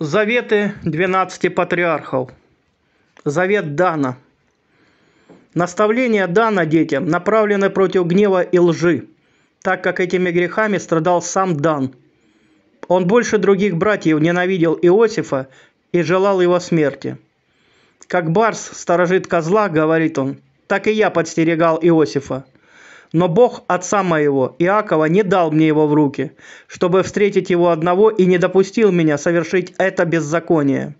Заветы 12 патриархов. Завет Дана. Наставления Дана детям направлены против гнева и лжи, так как этими грехами страдал сам Дан. Он больше других братьев ненавидел Иосифа и желал его смерти. Как Барс сторожит козла, говорит он, так и я подстерегал Иосифа – но Бог отца моего, Иакова, не дал мне его в руки, чтобы встретить его одного и не допустил меня совершить это беззаконие.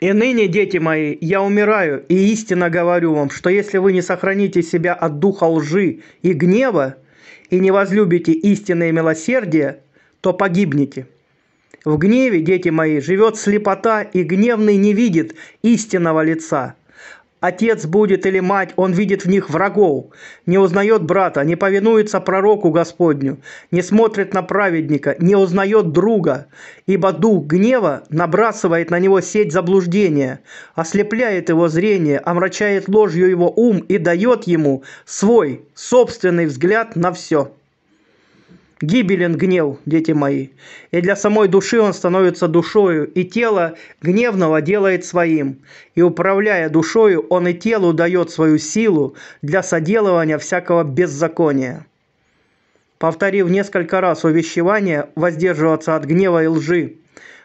И ныне, дети мои, я умираю, и истинно говорю вам, что если вы не сохраните себя от духа лжи и гнева, и не возлюбите истинное милосердие, то погибнете. В гневе, дети мои, живет слепота, и гневный не видит истинного лица – отец будет или мать, он видит в них врагов, не узнает брата, не повинуется пророку Господню, не смотрит на праведника, не узнает друга, ибо дух гнева набрасывает на него сеть заблуждения, ослепляет его зрение, омрачает ложью его ум и дает ему свой собственный взгляд на все». Гибелен гнев, дети мои, и для самой души он становится душою, и тело гневного делает своим, и управляя душою, он и телу дает свою силу для соделывания всякого беззакония. Повторив несколько раз увещевание воздерживаться от гнева и лжи,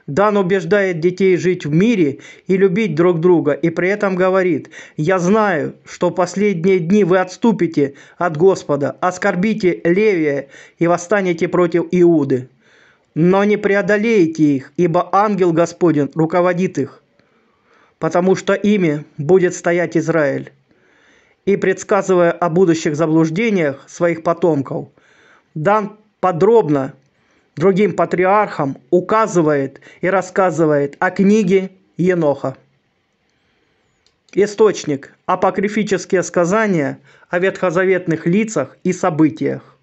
Дан убеждает детей жить в мире и любить друг друга, и при этом говорит, «Я знаю, что последние дни вы отступите от Господа, оскорбите Левия и восстанете против Иуды. Но не преодолеете их, ибо ангел Господень руководит их, потому что ими будет стоять Израиль». И предсказывая о будущих заблуждениях своих потомков, Дан подробно другим патриархам указывает и рассказывает о книге Еноха. Источник – апокрифические сказания о ветхозаветных лицах и событиях.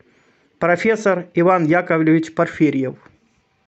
Профессор Иван Яковлевич Порфирьев –